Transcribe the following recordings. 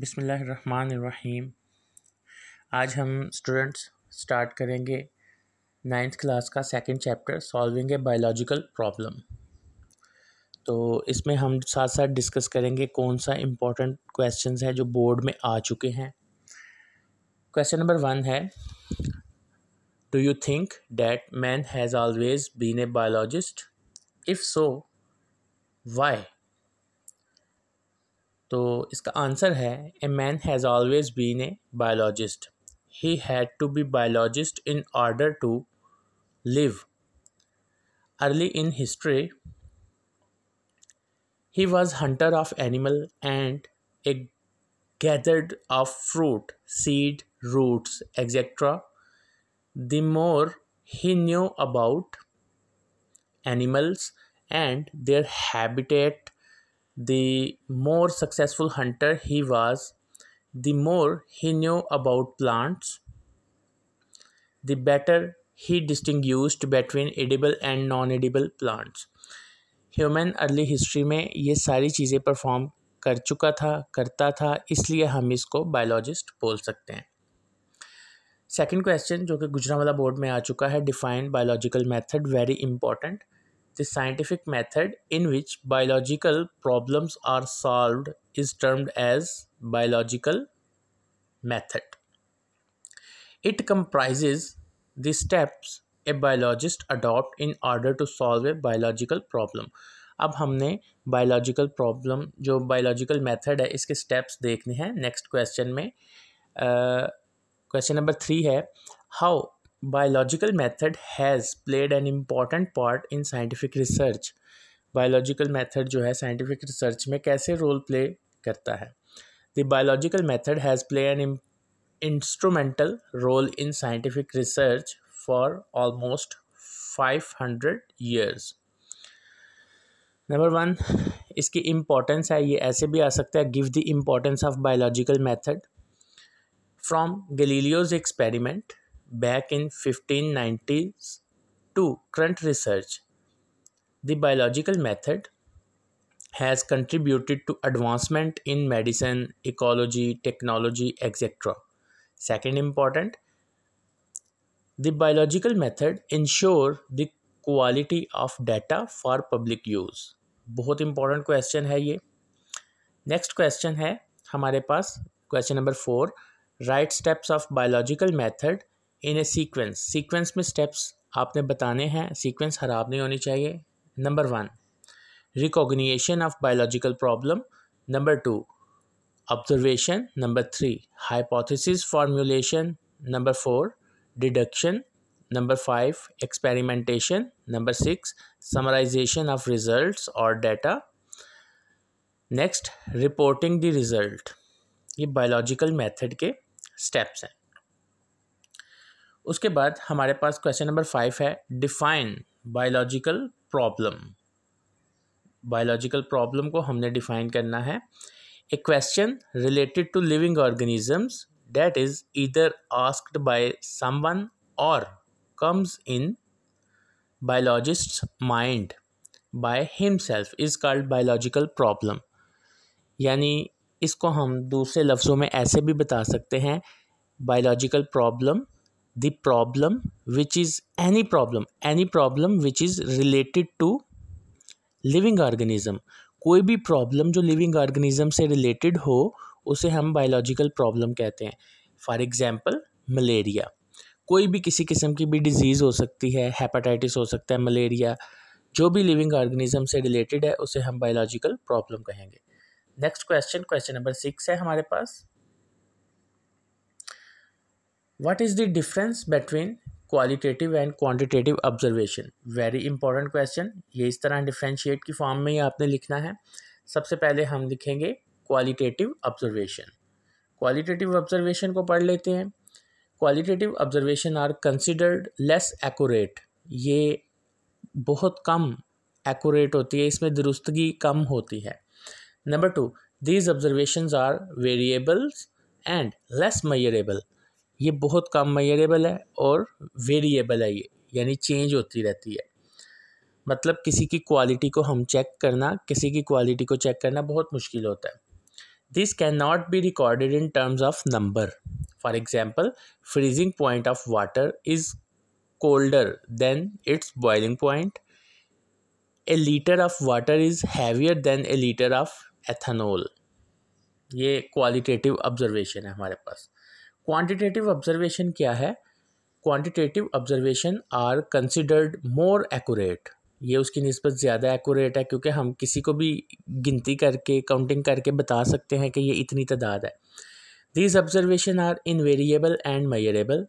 बिसमीम आज हम स्टूडेंट्स स्टार्ट करेंगे नाइन्थ क्लास का second chapter solving a biological problem तो इसमें हम साथ साथ डिस्कस करेंगे कौन सा इम्पोर्टेंट क्वेश्चंस है जो बोर्ड में आ चुके हैं क्वेश्चन नंबर वन है do you think that man has always been a biologist if so why तो इसका आंसर है a man has always been a biologist he had to be biologist in order to live early in history he was hunter of animal and a gathered of fruit seed roots etcetera the more he knew about animals and their habitat the more successful hunter he was, the more he knew about plants, the better he distinguished between edible and non-edible plants. Human early history में ये सारी चीज़ें perform कर चुका था करता था इसलिए हम इसको बायोलॉजिस्ट बोल सकते हैं सेकंड क्वेश्चन जो कि गुजरावाला बोर्ड में आ चुका है defined biological method very important The scientific method in which biological problems are solved is termed as biological method. It comprises the steps a biologist adopt in order to solve a biological problem. अब हमने biological problem जो biological method है इसके steps देखने हैं next question में question number three है how biological method has played an important part in scientific research biological method जो है साइंटिफिक रिसर्च में कैसे रोल प्ले करता है the biological method has play an instrumental role in scientific research for almost five hundred years number one इसकी importance है ये ऐसे भी आ सकता है give the importance of biological method from Galileo's experiment back in 1590s to current research. The biological method has contributed to advancement in medicine, ecology, technology, etc. Second important, the biological method ensure the quality of data for public use. बहुत important question है ये next question है हमारे पास question number four write steps of biological method in a sequence sequence में steps आपने बताने हैं सीक्वेंस ख़राब नहीं होनी चाहिए number one recognition of biological problem number two observation number three hypothesis formulation number four deduction number five experimentation number six summarization of result और data next reporting the result ये biological method के steps हैं उसके बाद हमारे पास question number five है define biological problem biological problem को हमने डिफाइन करना है a question related to living organisms that is इधर asked बाय समवन और comes in biologist mind by himself is called biological problem यानी इसको हम दूसरे लफ्ज़ों में ऐसे भी बता सकते हैं biological problem the problem which is any problem any problem which is related to living organism कोई भी प्रॉब्लम जो लिविंग ऑर्गेनिज्म से रिलेटेड हो उसे हम बायोलॉजिकल प्रॉब्लम कहते हैं फॉर example मलेरिया कोई भी किसी किस्म की भी डिजीज़ हो सकती है हेपाटाइटिस हो सकता है मलेरिया जो भी लिविंग organism से रिलेटेड है उसे हम बायोलॉजिकल प्रॉब्लम कहेंगे next question question number six है हमारे पास what is the difference between qualitative and quantitative observation very important question ये इस तरह डिफ्रेंशिएट की फॉर्म में ही आपने लिखना है सबसे पहले हम लिखेंगे क्वालिटेटिव ऑब्जर्वेशन क्वालिटेटिव ऑब्जर्वेशन को पढ़ लेते हैं qualitative observation are considered less accurate ये बहुत कम एकट होती है इसमें दुरुस्तगी कम होती है number two these observation are variables and less measurable ये बहुत कम मैरेबल है और वेरिएबल है ये यानी चेंज होती रहती है मतलब किसी की क्वालिटी को हम चेक करना किसी की क्वालिटी को चेक करना बहुत मुश्किल होता है this can not be recorded in terms of number for example freezing point of water is colder than its boiling point a litre of water is heavier than a litre of ethanol ये qualitative observation है हमारे पास quantitative observation क्या है quantitative observation are considered more accurate ये उसकी नस्बत ज़्यादा एक्यूरेट है क्योंकि हम किसी को भी गिनती करके काउंटिंग करके बता सकते हैं कि ये इतनी तादाद है this observation are invariable and measurable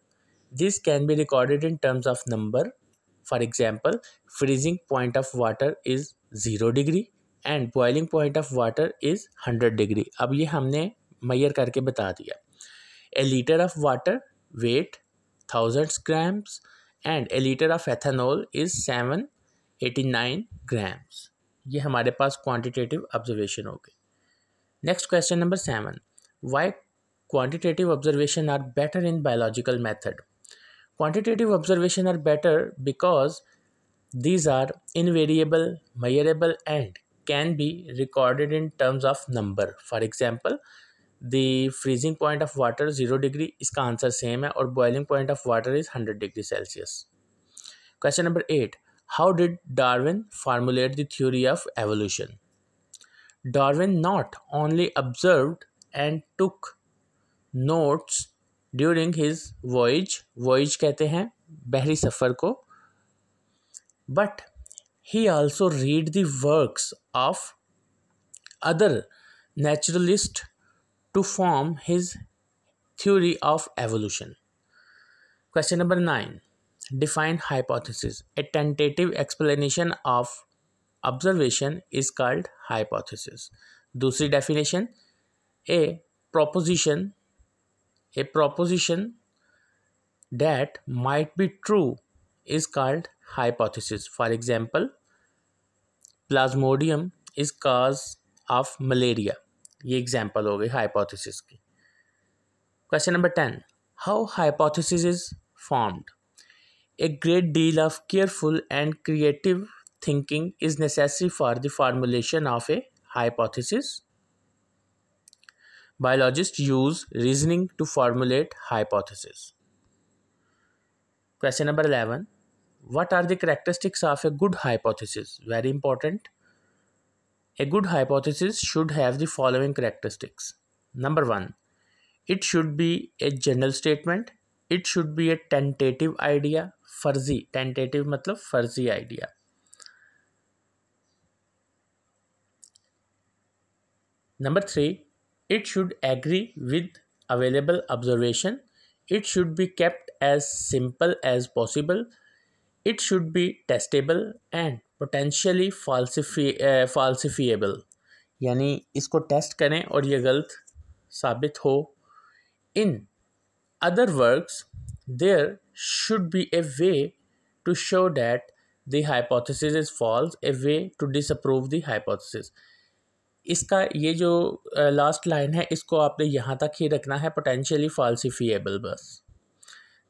this can be recorded in terms of number for example freezing point of water is zero degree and boiling point of water is hundred degree अब ये हमने measure करके बता दिया a litre of water weight thousands grams and a litre of ethanol is seven eighty nine grams ये हमारे पास quantitative observation हो गई next question number seven why quantitative observation are better in biological method quantitative observation are better because these are invariable measurable and can be recorded in terms of number for example the freezing point of water zero degree is answer same hai, or boiling point of water is 100 degree celsius question number eight how did darwin formulate the theory of evolution darwin not only observed and took notes during his voyage voyage kehte hain bahri safar ko but he also read the works of other naturalist to form his theory of evolution. Question number 9 Define hypothesis. A tentative explanation of observation is called hypothesis. दूसरी definition A proposition a proposition that might be true is called hypothesis. For example, plasmodium is cause of malaria. ये example हो गई hypothesis की question number ten how hypothesis is formed a great deal of careful and creative thinking is necessary for the formulation of a hypothesis biologist use reasoning to formulate hypothesis question number eleven what are the characteristics of a good hypothesis very important A good hypothesis should have the following characteristics. Number one, it should be a general statement. It should be a tentative idea, fuzzy, tentative मतलब fuzzy idea. Number three, it should agree with available observation. It should be kept as simple as possible. It should be testable and potentially falsify falsifiable यानी इसको test करें और ये गलत साबित हो in other works there should be a way to show that the hypothesis is false a way to disapprove the hypothesis. इसका ये जो लास्ट eh, लाइन है इसको आपने यहाँ तक ही रखना है पोटेंशियली फॉल्सिफिएबल बस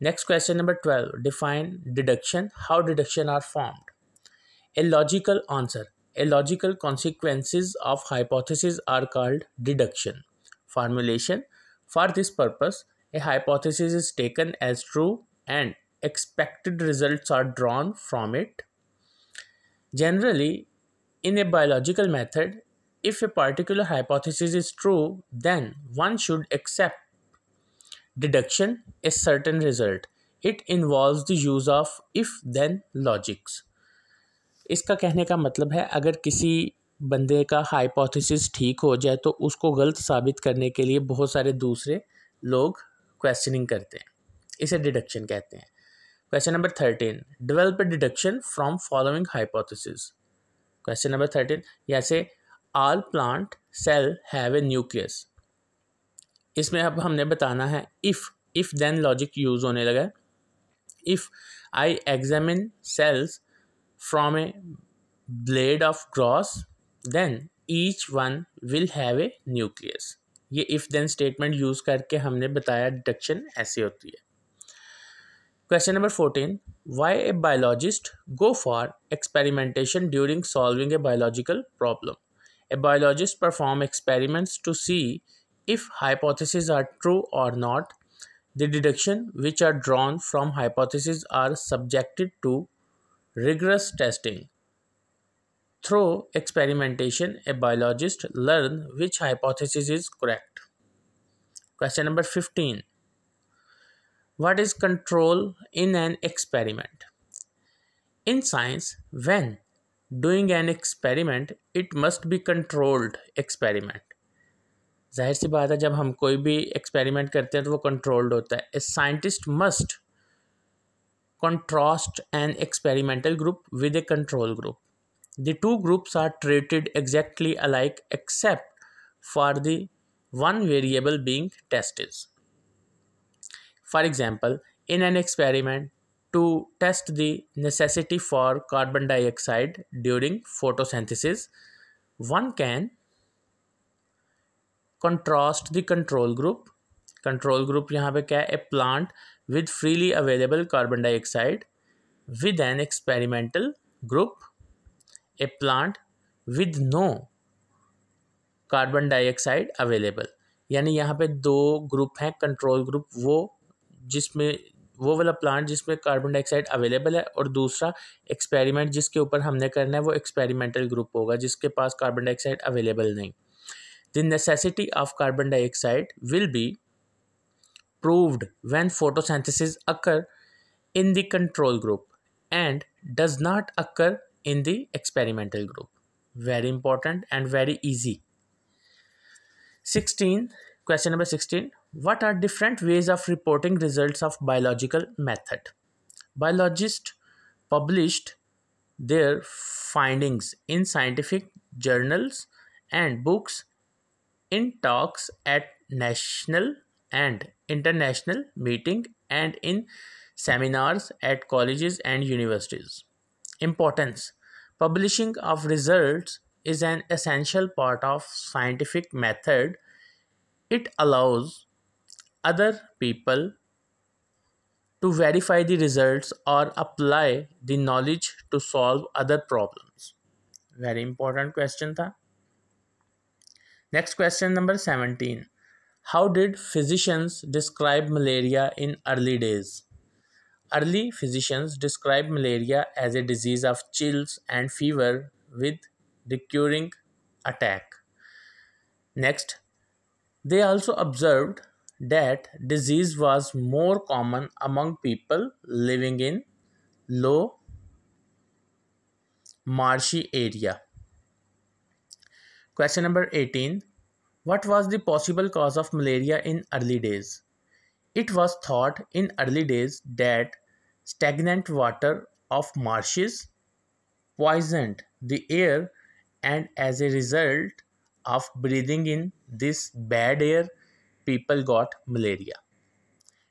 next question number twelve define deduction how deduction are formed A logical answer. A logical consequences of hypothesis are called deduction. Formulation. For this purpose, a hypothesis is taken as true and expected results are drawn from it. Generally, in a biological method, if a particular hypothesis is true, then one should accept deduction a certain result. It involves the use of if then logics. इसका कहने का मतलब है अगर किसी बंदे का hypothesis ठीक हो जाए तो उसको गलत साबित करने के लिए बहुत सारे दूसरे लोग क्वेश्चनिंग करते हैं इसे डिडक्शन कहते हैं question number thirteen develop deduction from following hypothesis question number thirteen जैसे all plant cell have a nucleus इसमें अब हमने बताना है if if then logic use होने लगा if I examine cells from a blade of grass then each one will have a nucleus ये if then statement use करके हमने बताया deduction ऐसी होती है question number fourteen why a biologist go for experimentation during solving a biological problem a biologist perform experiments to see if hypotheses are true or not the deduction which are drawn from hypotheses are subjected to rigorous testing. Through experimentation, a biologist learns which hypothesis is correct. Question number 15. What is control in an experiment? In science, when doing an experiment, it must be controlled experiment. जाहिर सी बात है जब हम कोई भी experiment करते हैं तो वो कंट्रोल्ड होता है a scientist must contrast an experimental group with a control group. The two groups are treated exactly alike except for the one variable being tested. For example, in an experiment to test the necessity for carbon dioxide during photosynthesis, one can contrast the control group. Control group यहाँ पे क्या है? A plant with freely available carbon dioxide with an experimental group, a plant with no carbon dioxide available यानी यहाँ पे दो group हैं control group वो जिसमें वो वाला प्लांट जिसमें कार्बन डाइऑक्साइड अवेलेबल है और दूसरा एक्सपेरिमेंट जिसके ऊपर हमने करना है वो एक्सपेरिमेंटल ग्रुप होगा जिसके पास कार्बन डाइऑक्साइड अवेलेबल नहीं the necessity of carbon dioxide will be proved when photosynthesis occur in the control group and does not occur in the experimental group very important and very easy 16 question number 16 what are different ways of reporting results of biological method biologists published their findings in scientific journals and books in talks at national and international meeting and in seminars at colleges and universities. Importance Publishing of results is an essential part of scientific method. It allows other people to verify the results or apply the knowledge to solve other problems. Very important question tha. Next question number 17. How did physicians describe malaria in early days? Early physicians described malaria as a disease of chills and fever with recurring attack. Next, they also observed that disease was more common among people living in low marshy area. Question number 18 what was the possible cause of malaria in early days? It was thought in early days that stagnant water of marshes poisoned the air and as a result of breathing in this bad air people got malaria.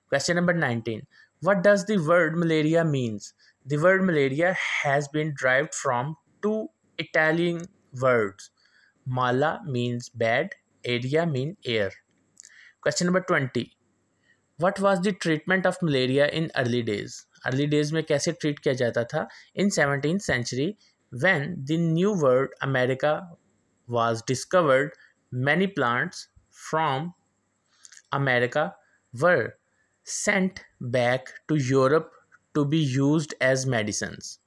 Question number 19. What does the word malaria means? The word malaria has been derived from two Italian words. Mala means bad area mean air. Question number 20. What was the treatment of malaria in early days? Early days में कैसे treat किया जाता था in 17th century when the new world America was discovered many plants from America were sent back to Europe to be used as medicines.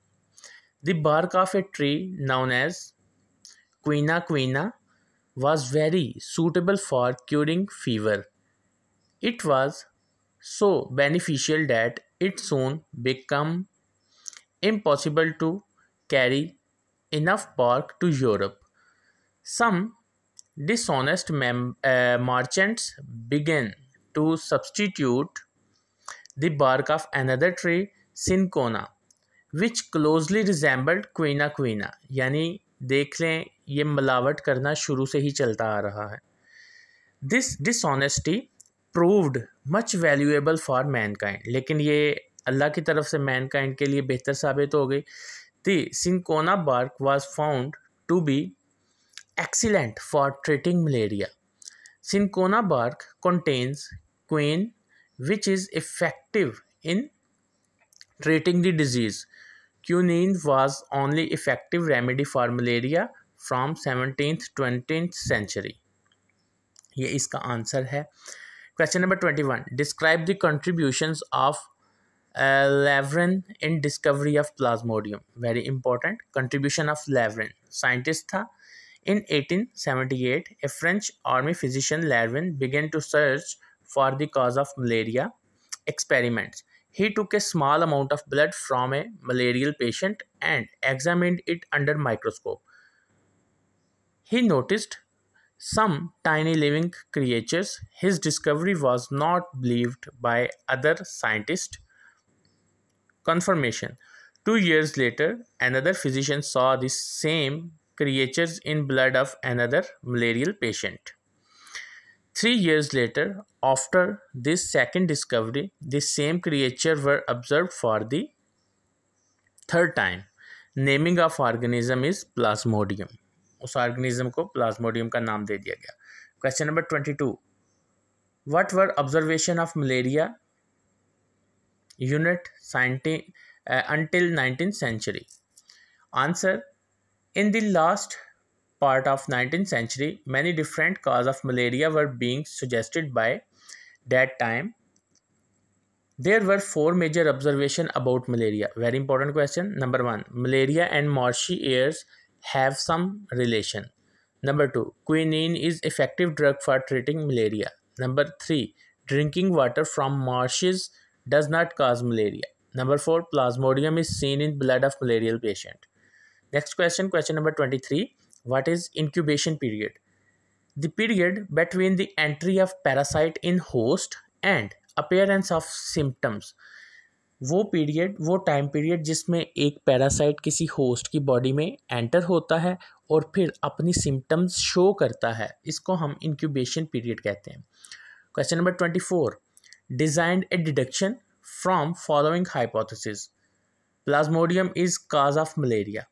The bark of a tree known as quina quina was very suitable for curing fever. It was so beneficial that it soon became impossible to carry enough pork to Europe. Some dishonest mem- uh, merchants began to substitute the bark of another tree, cinchona, which closely resembled Quina quina, yani देख लें ये मिलावट करना शुरू से ही चलता आ रहा है this dishonesty proved much valuable for mankind लेकिन ये अल्लाह की तरफ से मैनकाइंड के लिए बेहतर साबित हो गई the cinchona bark was found to be excellent for treating malaria cinchona bark contains quinine which is effective in treating the disease quinine was only effective remedy for malaria from seventeen twenty century ये इसका answer है question number twenty one describe the contribution of Laveran in discovery of Plasmodium very important contribution of Laveran scientist था in eighteen seventy eight a French army physician लेरविन begin to search for the cause of malaria experiments He took a small amount of blood from a malarial patient and examined it under microscope. He noticed some tiny living creatures. His discovery was not believed by other scientists. Confirmation Two years later, another physician saw the same creatures in blood of another malarial patient. Three years later, after this second discovery, the same creature were observed for the third time. Naming of organism is Plasmodium. उस organism को Plasmodium का नाम दे दिया गया question number twenty two what were observation of unit uh, until 19th century answer in the last part of 19th century many different cause of malaria were being suggested by that time there were four major observations about malaria very important question number 1 malaria and marshy airs have some relation number 2 quinine is effective drug for treating malaria number 3 drinking water from marshes does not cause malaria number 4 plasmodium is seen in blood of malarial patient next question question number 23 what is incubation period the period between the entry of parasite in host and appearance of symptoms वो period वो time period जिसमें एक parasite किसी host की body में enter होता है और फिर अपनी सिम्टम्स शो करता है इसको हम इंक्यूबेशन पीरियड कहते हैं question number twenty four designed a deduction from following hypothesis Plasmodium is cause of malaria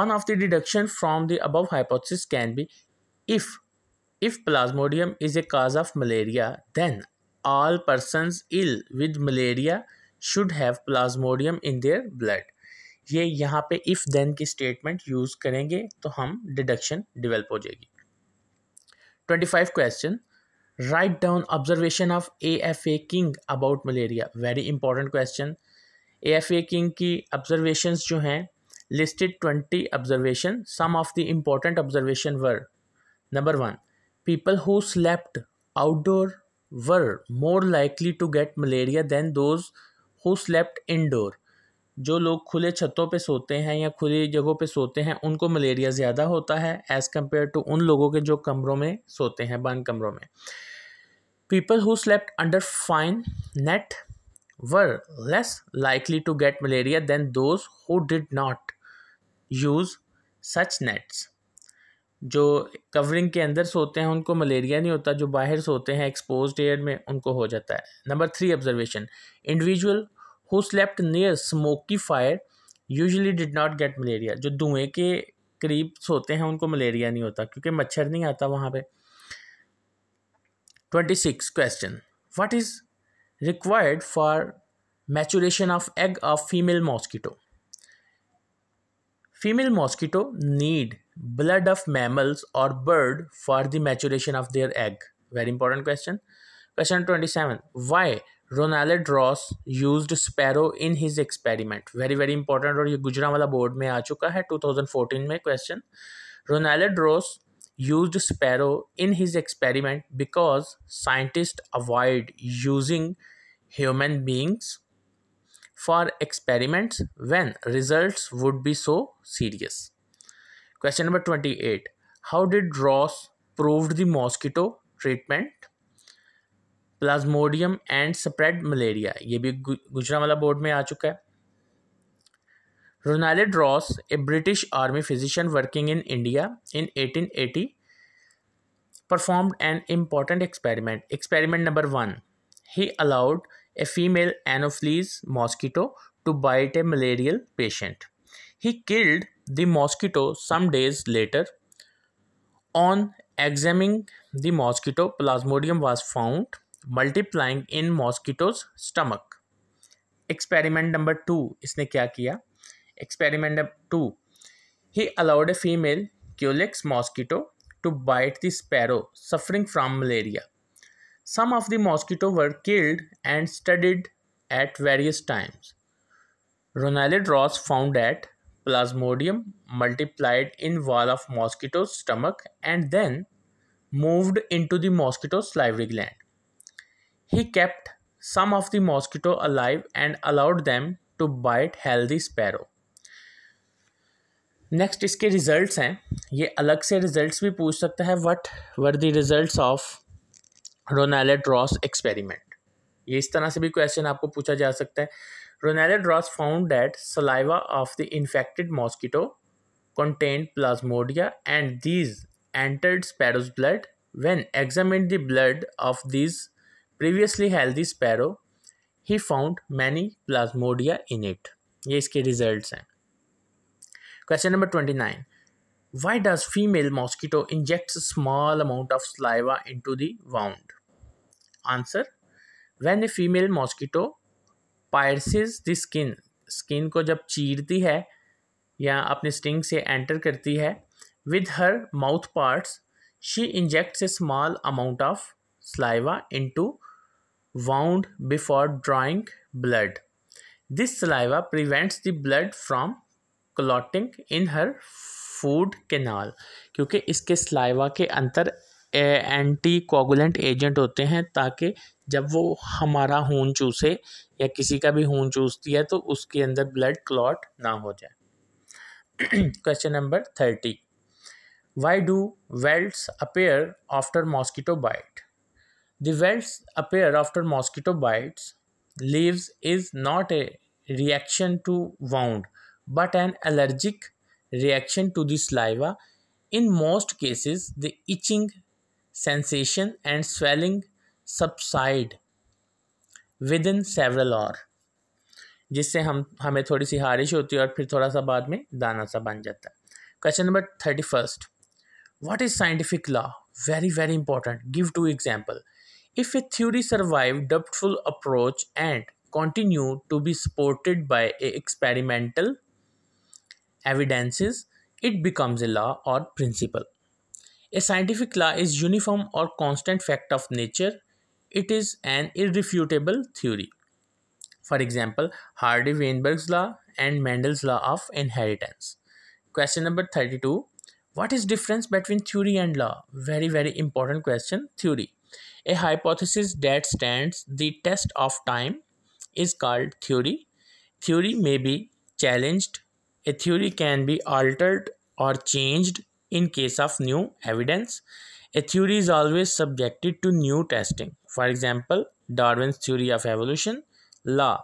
one of the deduction from the above hypothesis can be if if Plasmodium is a cause of malaria then all person ill with malaria should have Plasmodium in their blood ये यहाँ पे if then की statement use करेंगे तो हम deduction develop हो जाएगी twenty five question write down observation of A F A King about malaria very important question A F A King की ऑब्जर्वेशन जो हैं listed twenty observation some of the important observation were number one people who slept outdoor were more likely to get malaria than those who slept indoor जो लोग खुले छतों पे सोते हैं या खुली जगहों पे सोते हैं उनको मलेरिया ज़्यादा होता है एज़ कम्पेयर टू उन लोगों के जो कमरों में सोते हैं बंद कमरों में people who slept under fine net were less likely to get malaria than those who did not use such nets जो कवरिंग के अंदर सोते हैं उनको मलेरिया नहीं होता जो बाहर सोते हैं एक्सपोज एयर में उनको हो जाता है number three observation individual who slept near smoky fire usually did not get malaria जो धुएँ के करीब सोते हैं उनको मलेरिया नहीं होता क्योंकि मच्छर नहीं आता वहाँ पर twenty six question what is required for maturation of egg of female mosquito female mosquito need blood of mammals or bird for the maturation of their egg? Very important question. Question 27. Why Ronald Ross used sparrow in his experiment? Very, very important. Or Gujranwala board mein aa hai, 2014 mein question. Ronald Ross used sparrow in his experiment because scientists avoid using human beings for experiments when results would be so serious. Question number 28. How did Ross proved the mosquito treatment? Plasmodium, and spread malaria? ये भी Gujranwala board में आ चुका Ronald Ross, a British army physician working in India in 1880 performed an important experiment. Experiment number one He allowed a female Anopheles mosquito to bite a malarial patient. He killed the mosquito some days later. On examining the mosquito, Plasmodium was found multiplying in mosquito's stomach. Experiment number two, इसने क्या किया? Experiment number two, he allowed a female Culex mosquito to bite the sparrow suffering from malaria. Some of the mosquitoes were killed and studied at various times. Ronald Ross found that plasmodium multiplied in wall of mosquito's stomach and then moved into the mosquito's salivary gland. He kept some of the mosquito alive and allowed them to bite healthy sparrow. Next इसके results हैं ये अलग से results भी पूछ सकता है what were the results of Ronald Ross experiment ये इस तरह से भी क्वेश्चन आपको पूछा जा सकता है Ronald Ross found that saliva of the infected mosquito contained plasmodia and these entered sparrow's blood. When examined the blood of these previously healthy sparrow, he found many plasmodia in it. ये इसके results हैं Question number twenty nine. why does female mosquito injects a small amount of saliva into the wound answer when a female mosquito pierces the skin skin को जब चीरती है या अपने sting से enter करती है with her mouth parts she injects a small amount of saliva into wound before drawing blood this saliva prevents the blood from clotting in her food के canal क्योंकि इसके स्लाइवा के अंतर एंटी कोगुलेंट एजेंट होते हैं ताकि जब वो हमारा हून चूसे या किसी का भी हून चूसती है तो उसके अंदर ब्लड क्लॉट ना हो जाए question number thirty why do welt appear after mosquito bite the welt appear after mosquito bites leaves is not a reaction to wound but an allergic reaction to this saliva in most cases the itching sensation and swelling subside within several और जिससे हम हमें थोड़ी सी हारिश होती है और फिर थोड़ा सा बाद में दाना सा बन जाता है question number thirty first what is scientific law very very important give two example if a theory survive doubtful approach and continue to be supported by a experimental evidences it becomes a law और principle a scientific law is uniform और constant fact of nature it is an irrefutable theory. For example, Hardy Weinberg's law and Mendel's law of inheritance. Question number 32 What is difference between theory and law? Very, very important question. Theory. A hypothesis that stands the test of time is called theory. Theory may be challenged. A theory can be altered or changed in case of new evidence. A theory is always subjected to new testing. For example, Darwin's theory of evolution law.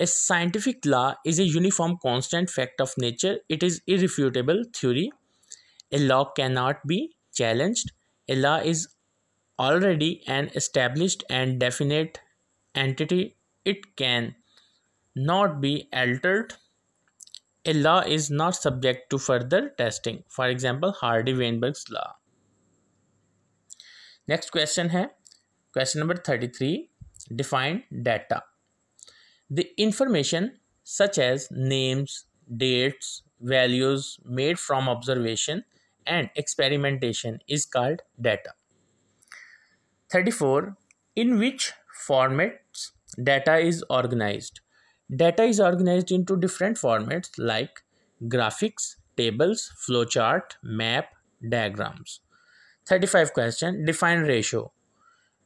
A scientific law is a uniform constant fact of nature. It is irrefutable theory. A law cannot be challenged. A law is already an established and definite entity. It can not be altered. A law is not subject to further testing. For example, Hardy-Weinberg's law. Next question है Question number 33 Define data. The information such as names, dates, values made from observation and experimentation is called data. 34. In which formats data is organized? Data is organized into different formats like graphics, tables, flowchart, map, diagrams. 35 question define ratio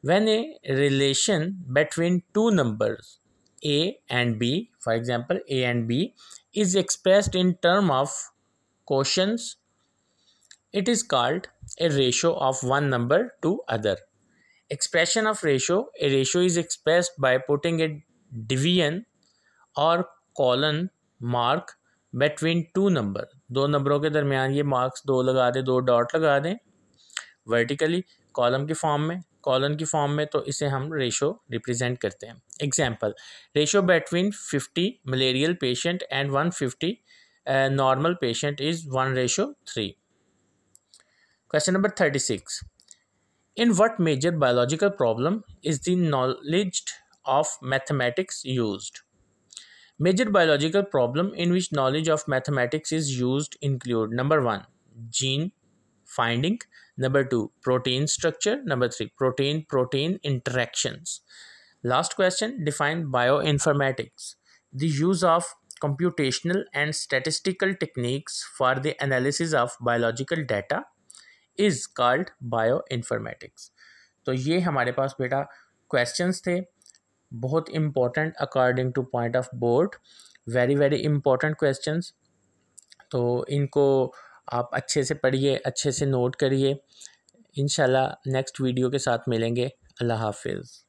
when a relation between two numbers a and b for example a and b is expressed in term of quotients it is called a ratio of one number to other expression of ratio a ratio is expressed by putting a division और colon mark between two number दो नंबरों के दरमियान ये marks दो लगा दें दो डॉट लगा दें वर्टिकली कॉलम की फॉर्म में कॉलन की फॉर्म में तो इसे हम रेशो रिप्रेजेंट करते हैं example ratio between fifty malarial patient and one fifty normal patient is one ratio three question number thirty six in what major biological problem is the knowledge of mathematics used. Major biological problem in which knowledge of mathematics is use include number one gene finding number two protein structure number three protein protein interactions last question define bioinformatics the use of computational and statistical techniques for the analysis of biological data is called bioinformatics तो ये हमारे पास बेटा questions थे बहुत important according to point of board very very important questions तो इनको आप अच्छे से पढ़िए अच्छे से नोट करिए इन नेक्स्ट वीडियो के साथ मिलेंगे अल्लाह हाफिज़